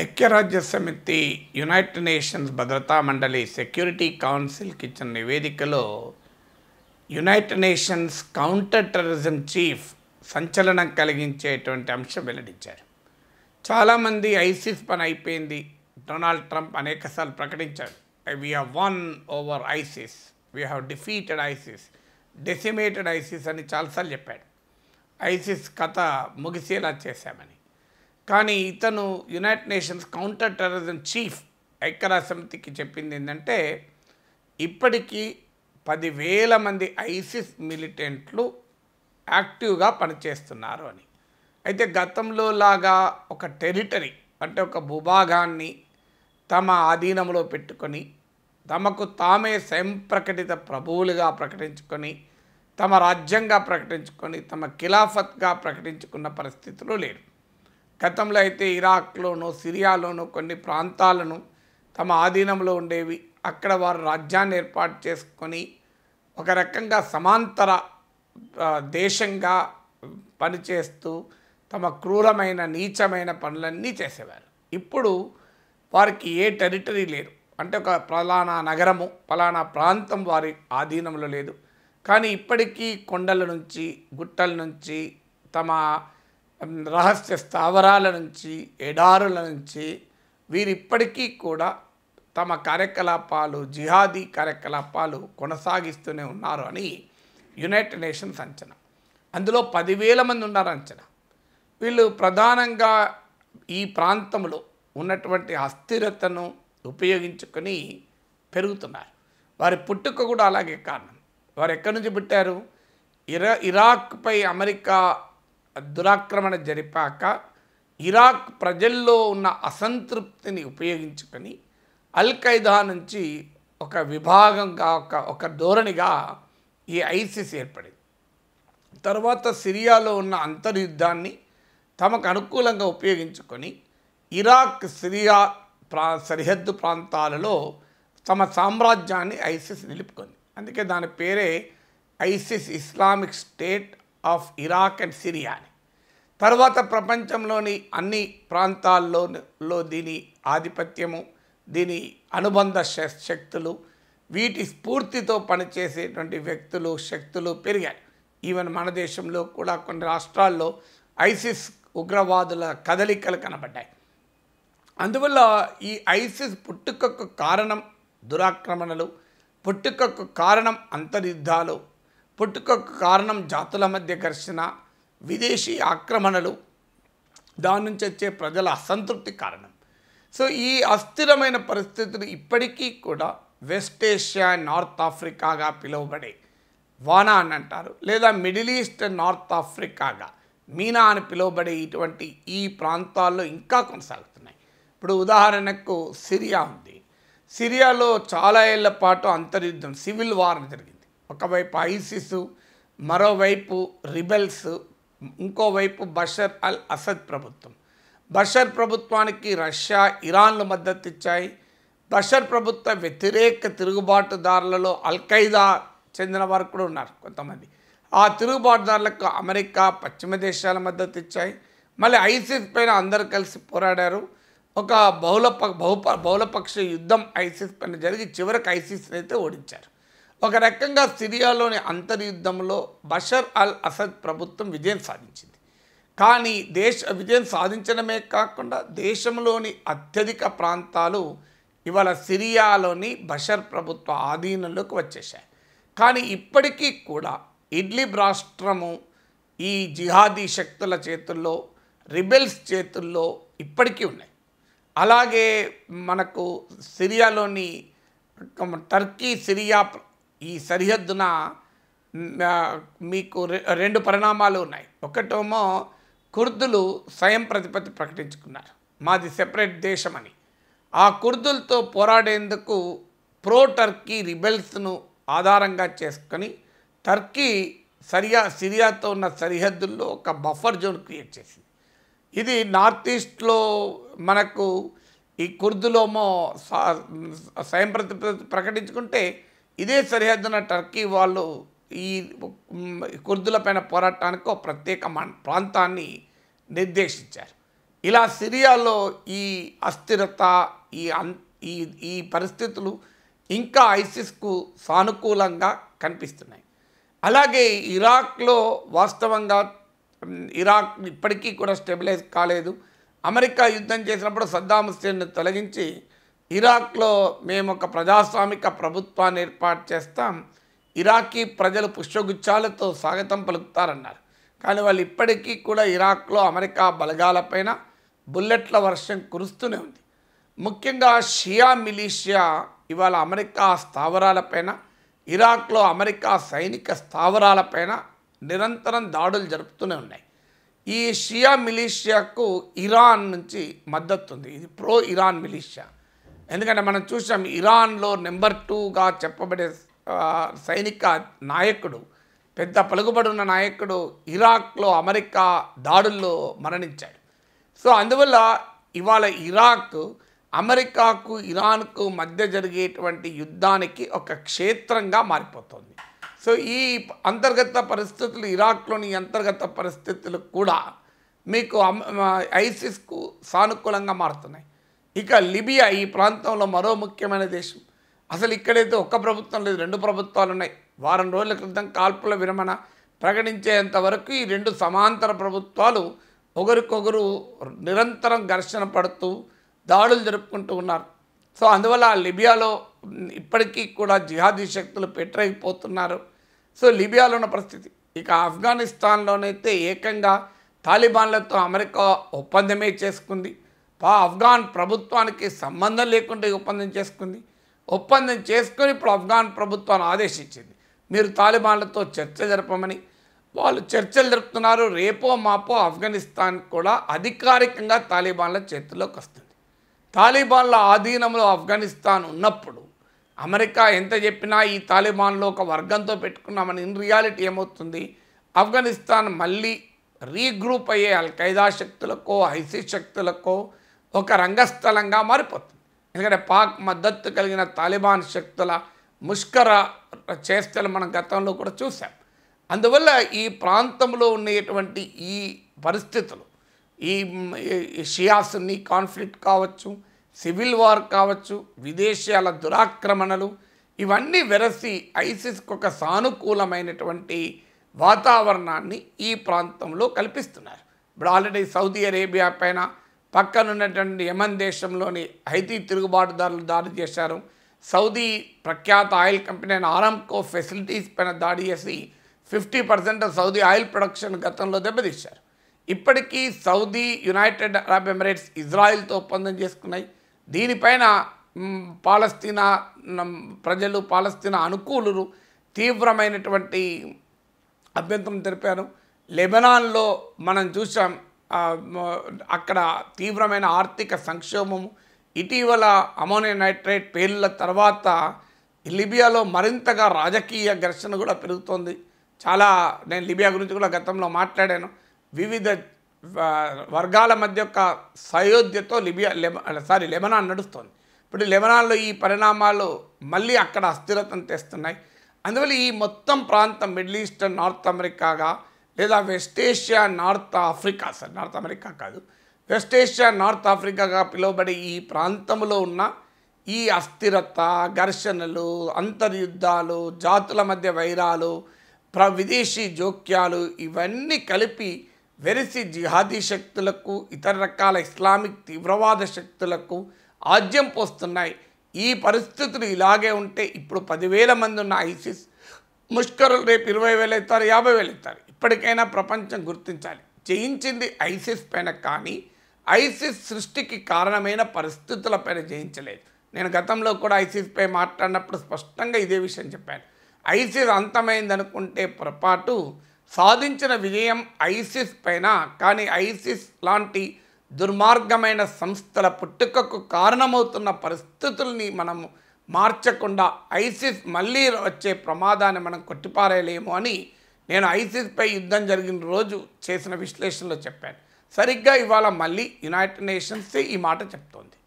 ఐక్యరాజ్య సమితి United nations భద్రతా మండలి సెక్యూరిటీ కౌన్సిల్కి ఇచ్చిన నివేదికలో United Nations counter terrorism chief సంచలనం కలిగించేటువంటి అంశం వెల్లడించారు చాలామంది ఐసిస్ పని అయిపోయింది డొనాల్డ్ ట్రంప్ అనేకసార్లు ప్రకటించారు we have won over ISIS we have defeated ISIS decimated ISIS అని చాలాసార్లు చెప్పాడు ఐసిస్ కథ ముగిసేలా చేశామని కానీ ఇతను United Nations counter terrorism chief సమితికి చెప్పింది ఏంటంటే ఇప్పటికీ పదివేల మంది ఐసిస్ మిలిటెంట్లు యాక్టివ్గా పనిచేస్తున్నారు అని అయితే గతంలో లాగా ఒక టెరిటరీ అంటే ఒక భూభాగాన్ని తమ ఆధీనంలో పెట్టుకొని తమకు తామే స్వయంప్రకటిత ప్రభువులుగా ప్రకటించుకొని తమ రాజ్యంగా ప్రకటించుకొని తమ ఖిలాఫత్గా ప్రకటించుకున్న పరిస్థితులు లేరు గతంలో అయితే ఇరాక్లోనో సిరియాలోనో కొన్ని ప్రాంతాలను తమ ఆధీనంలో ఉండేవి అక్కడ వారు రాజ్యాన్ని ఏర్పాటు చేసుకొని ఒక రకంగా సమాంతర దేశంగా పనిచేస్తూ తమ క్రూరమైన నీచమైన పనులన్నీ చేసేవారు ఇప్పుడు వారికి ఏ టెరిటరీ లేదు అంటే ఒక ఫలానా నగరము ఫలానా ప్రాంతం వారి ఆధీనంలో లేదు కానీ ఇప్పటికీ కొండల నుంచి గుట్టల నుంచి తమ రహస్య స్థావరాల నుంచి ఎడారుల నుంచి వీరిప్పటికీ కూడా తమ కార్యకలాపాలు జిహాదీ కార్యకలాపాలు కొనసాగిస్తూనే ఉన్నారు అని యునైటెడ్ నేషన్స్ అంచనా అందులో పదివేల మంది ఉన్నారు అంచనా వీళ్ళు ప్రధానంగా ఈ ప్రాంతంలో ఉన్నటువంటి అస్థిరతను ఉపయోగించుకొని పెరుగుతున్నారు వారి పుట్టుక కూడా అలాగే కారణం వారు ఎక్కడి నుంచి పుట్టారు ఇరా ఇరాక్పై అమెరికా దురాక్రమణ జరిపాక ఇరాక్ ప్రజల్లో ఉన్న అసంతృప్తిని ఉపయోగించుకొని అల్ ఖైదా నుంచి ఒక విభాగంగా ఒక ఒక ధోరణిగా ఈ ఐసిస్ ఏర్పడింది తర్వాత సిరియాలో ఉన్న అంతర్యుద్ధాన్ని తమకు అనుకూలంగా ఉపయోగించుకొని ఇరాక్ సిరియా ప్రా సరిహద్దు ప్రాంతాలలో తమ సామ్రాజ్యాన్ని ఐసిస్ నిలుపుకుంది అందుకే దాని పేరే ISIS Islamic State of Iraq and Syria అని తర్వాత ప్రపంచంలోని అన్ని ప్రాంతాల్లో దీని ఆధిపత్యము దీని అనుబంధ శక్తులు వీటి స్ఫూర్తితో పనిచేసేటువంటి వ్యక్తులు శక్తులు పెరిగాయి ఈవెన్ మన దేశంలో కూడా కొన్ని రాష్ట్రాల్లో ఐసిస్ ఉగ్రవాదుల కదలికలు కనబడ్డాయి అందువల్ల ఈ ఐసిస్ పుట్టుకకు కారణం దురాక్రమణలు పుట్టుకకు కారణం అంతర్యుద్ధాలు పుట్టుకకు కారణం జాతుల మధ్య ఘర్షణ విదేశీ ఆక్రమణలు దాని నుంచి వచ్చే ప్రజల అసంతృప్తి కారణం సో ఈ అస్థిరమైన పరిస్థితులు ఇప్పటికీ కూడా వెస్ట్ ఏషియా నార్త్ ఆఫ్రికాగా పిలువబడే వానా అని అంటారు లేదా మిడిల్ ఈస్ట్ నార్త్ ఆఫ్రికాగా మీనా అని పిలువబడే ఇటువంటి ఈ ప్రాంతాల్లో ఇంకా కొనసాగుతున్నాయి ఇప్పుడు ఉదాహరణకు సిరియా ఉంది సిరియాలో చాలా ఏళ్ల పాటు అంతర్యుద్ధం సివిల్ వార్ జరిగింది ఒకవైపు ఐసిస్ మరోవైపు రిబెల్స్ ఇంకోవైపు బషర్ అల్ అసద్ ప్రభుత్వం బషర్ ప్రభుత్వానికి రష్యా ఇరాన్లు మద్దతు ఇచ్చాయి బషర్ ప్రభుత్వ వ్యతిరేక తిరుగుబాటుదారులలో అల్ఖైదా చెందిన వారు కూడా ఉన్నారు కొంతమంది ఆ తిరుగుబాటుదారులకు అమెరికా పశ్చిమ దేశాల మద్దతు ఇచ్చాయి మళ్ళీ ఐసిస్ పైన అందరు కలిసి పోరాడారు ఒక బహుళ బహుప బహుళపక్ష యుద్ధం ఐసిస్ పైన జరిగి చివరికి ఐసిస్ అయితే ఓడించారు ఒక రకంగా సిరియాలోని అంతర్యుద్ధంలో బషర్ అల్ అసద్ ప్రభుత్వం విజయం సాధించింది కానీ దేశ విజయం సాధించడమే కాకుండా దేశంలోని అత్యధిక ప్రాంతాలు ఇవాళ సిరియాలోని బషర్ ప్రభుత్వ ఆధీనంలోకి వచ్చేసాయి కానీ ఇప్పటికీ కూడా ఇడ్లీ రాష్ట్రము ఈ జిహాదీ శక్తుల చేతుల్లో రిబెల్స్ చేతుల్లో ఇప్పటికీ ఉన్నాయి అలాగే మనకు సిరియాలోని టర్కీ సిరియా ఈ సరిహద్దున మీకు రెండు పరిణామాలు ఉన్నాయి ఒకటేమో కుర్దులు స్వయం ప్రతిపత్తి ప్రకటించుకున్నారు మాది సెపరేట్ దేశం అని ఆ కుర్దులతో పోరాడేందుకు ప్రో టర్కీ రిబెల్స్ను ఆధారంగా చేసుకొని టర్కీ సరియా సిరియాతో ఉన్న సరిహద్దుల్లో ఒక బఫర్ జోన్ క్రియేట్ చేసింది ఇది నార్త్ ఈస్ట్లో మనకు ఈ కుర్దులోమో స్వయం ప్రతిపత్తి ప్రకటించుకుంటే ఇదే సరిహద్దున టర్కీ వాళ్ళు ఈ కుర్దుల పైన పోరాటానికి ఒక ప్రత్యేక ప్రాంతాన్ని నిర్దేశించారు ఇలా సిరియాలో ఈ అస్థిరత ఈ ఈ ఈ పరిస్థితులు ఇంకా ఐసిస్కు సానుకూలంగా కనిపిస్తున్నాయి అలాగే ఇరాక్లో వాస్తవంగా ఇరాక్ ఇప్పటికీ కూడా స్టెబిలైజ్ కాలేదు అమెరికా యుద్ధం చేసినప్పుడు సద్దాం హుస్సేన్ను తొలగించి ఇరాక్లో మేము ఒక ప్రజాస్వామిక ప్రభుత్వాన్ని ఏర్పాటు చేస్తాం ఇరాకీ ప్రజలు పుష్పగుచ్చాలతో స్వాగతం పలుకుతారన్నారు కానీ వాళ్ళు ఇప్పటికీ కూడా ఇరాక్లో అమెరికా బలగాలపైన బుల్లెట్ల వర్షం కురుస్తూనే ఉంది ముఖ్యంగా షియా మిలీషియా ఇవాళ అమెరికా స్థావరాలపైన ఇరాక్లో అమెరికా సైనిక స్థావరాలపైన నిరంతరం దాడులు జరుపుతూనే ఉన్నాయి ఈ షియా మిలీషియాకు ఇరాన్ నుంచి మద్దతు ఉంది ఇది ప్రో ఇరాన్ మిలీషియా ఎందుకంటే మనం చూసాం ఇరాన్లో నెంబర్ టూగా చెప్పబడే సైనిక నాయకుడు పెద్ద పలుకుబడున్న నాయకుడు ఇరాక్లో అమెరికా దాడుల్లో మరణించాడు సో అందువల్ల ఇవాళ ఇరాక్ అమెరికాకు ఇరాన్కు మధ్య జరిగేటువంటి యుద్ధానికి ఒక క్షేత్రంగా మారిపోతుంది సో ఈ అంతర్గత పరిస్థితులు ఇరాక్లోని అంతర్గత పరిస్థితులు కూడా మీకు ఐసిస్కు సానుకూలంగా మారుతున్నాయి ఇక లిబియా ఈ ప్రాంతంలో మరో ముఖ్యమైన దేశం అసలు ఇక్కడైతే ఒక్క ప్రభుత్వం లేదు రెండు ప్రభుత్వాలు ఉన్నాయి వారం రోజుల క్రితం కాల్పుల విరమణ ప్రకటించేంత వరకు ఈ రెండు సమాంతర ప్రభుత్వాలు ఒకరికొకరు నిరంతరం ఘర్షణ పడుతూ దాడులు జరుపుకుంటూ ఉన్నారు సో అందువల్ల లిబియాలో ఇప్పటికీ కూడా జిహాదీ శక్తులు పెట్టరైపోతున్నారు సో లిబియాలో ఉన్న పరిస్థితి ఇక ఆఫ్ఘనిస్తాన్లోనైతే ఏకంగా తాలిబాన్లతో అమెరికా ఒప్పందమే చేసుకుంది పా ఆఫ్ఘాన్ ప్రభుత్వానికి సంబంధం లేకుండా ఒప్పందం చేసుకుంది ఒప్పందం చేసుకుని ఇప్పుడు ఆఫ్ఘాన్ ప్రభుత్వాన్ని ఆదేశించింది మీరు తాలిబాన్లతో చర్చ జరపమని వాళ్ళు చర్చలు జరుపుతున్నారు రేపో మాపో ఆఫ్ఘనిస్తాన్ కూడా అధికారికంగా తాలిబాన్ల చేతుల్లోకి వస్తుంది తాలిబాన్ల ఆధీనంలో ఆఫ్ఘనిస్తాన్ ఉన్నప్పుడు అమెరికా ఎంత చెప్పినా ఈ తాలిబాన్లో ఒక వర్గంతో పెట్టుకున్నామని ఇన్ రియాలిటీ ఏమవుతుంది ఆఫ్ఘనిస్తాన్ మళ్ళీ రీగ్రూప్ అయ్యే అల్ఖైదా శక్తులకో ఐసీ శక్తులకో ఒక రంగస్థలంగా మారిపోతుంది ఎందుకంటే పాక్ మద్దతు కలిగిన తాలిబాన్ శక్తుల ముష్కర చేష్టలు మనం గతంలో కూడా చూసాం అందువల్ల ఈ ప్రాంతంలో ఉండేటువంటి ఈ పరిస్థితులు ఈ షియా కాన్ఫ్లిక్ట్ కావచ్చు సివిల్ వార్ కావచ్చు విదేశాల దురాక్రమణలు ఇవన్నీ వెరసి ఐసిస్కు ఒక సానుకూలమైనటువంటి వాతావరణాన్ని ఈ ప్రాంతంలో కల్పిస్తున్నారు ఇప్పుడు ఆల్రెడీ సౌదీ అరేబియా పైన పక్కనున్నటువంటి యమన్ దేశంలోని హైతీ తిరుగుబాటుదారులు దాడి చేశారు సౌదీ ప్రఖ్యాత ఆయిల్ కంపెనీ అయిన ఆరామ్కో ఫెసిలిటీస్ పైన దాడి చేసి fifty percent Saudi oil production గతంలో దెబ్బతీశారు ఇప్పటికీ సౌదీ యునైటెడ్ అరబ్ ఎమిరేట్స్ ఇజ్రాయిల్తో ఒప్పందం చేసుకున్నాయి దీనిపైన పాలస్తీనా ప్రజలు పాలస్తీనా అనుకూలులు తీవ్రమైనటువంటి అభ్యంతరం తెలిపారు లెబనాన్లో మనం చూసాం అక్కడ తీవ్రమైన ఆర్థిక సంక్షోభం ఇటీవల అమోనియం నైట్రేట్ పేర్ల తర్వాత లిబియాలో మరింతగా రాజకీయ ఘర్షణ కూడా పెరుగుతోంది చాలా నేను లిబియా గురించి కూడా గతంలో మాట్లాడాను వివిధ వర్గాల మధ్య ఒక సయోధ్యతో లిబియా సారీ లెబనాన్ నడుస్తోంది ఇప్పుడు లెబనాన్లో ఈ పరిణామాలు మళ్ళీ అక్కడ అస్థిరతను తెస్తున్నాయి అందువల్ల ఈ మొత్తం ప్రాంతం మిడిల్ ఈస్టర్న్ నార్త్ అమెరికాగా లేదా west Asia north Africa sir north America కాదు వెస్ట్ ఏషియా నార్త్ ఆఫ్రికాగా పిలువబడే ఈ ప్రాంతంలో ఉన్న ఈ అస్థిరత ఘర్షణలు అంతర్యుద్ధాలు జాతుల మధ్య వైరాలు ప్ర విదేశీ జోక్యాలు ఇవన్నీ కలిపి వెరిసి జిహాదీ శక్తులకు ఇతర రకాల ఇస్లామిక్ తీవ్రవాద శక్తులకు ఆజ్యం పోస్తున్నాయి ఈ పరిస్థితులు ఇలాగే ఉంటే ఇప్పుడు పదివేల మంది ఉన్న ఐసిస్ ముష్కరులు రేపు ఇరవై వేలు ఎత్తారు యాభై వేలు అవుతారు ఇప్పటికైనా ప్రపంచం గుర్తించాలి జయించింది ఐసిస్ పైన కానీ ఐసిస్ సృష్టికి కారణమైన పరిస్థితుల పైన జయించలేదు నేను గతంలో కూడా ఐసిస్పై మాట్లాడినప్పుడు స్పష్టంగా ఇదే విషయం చెప్పాను ఐసిస్ అంతమైందనుకుంటే పొరపాటు సాధించిన విజయం ఐసిస్ పైన కానీ ఐసిస్ లాంటి దుర్మార్గమైన సంస్థల పుట్టుకకు కారణమవుతున్న పరిస్థితుల్ని మనము మార్చకుండా ఐసిస్ మళ్ళీ వచ్చే ప్రమాదాన్ని మనం కొట్టిపారేయలేము అని నేను ఐసిస్పై యుద్ధం జరిగిన రోజు చేసిన విశ్లేషణలో చెప్పాను సరిగ్గా ఇవాళ మళ్ళీ యునైటెడ్ నేషన్స్ ఈ మాట చెప్తోంది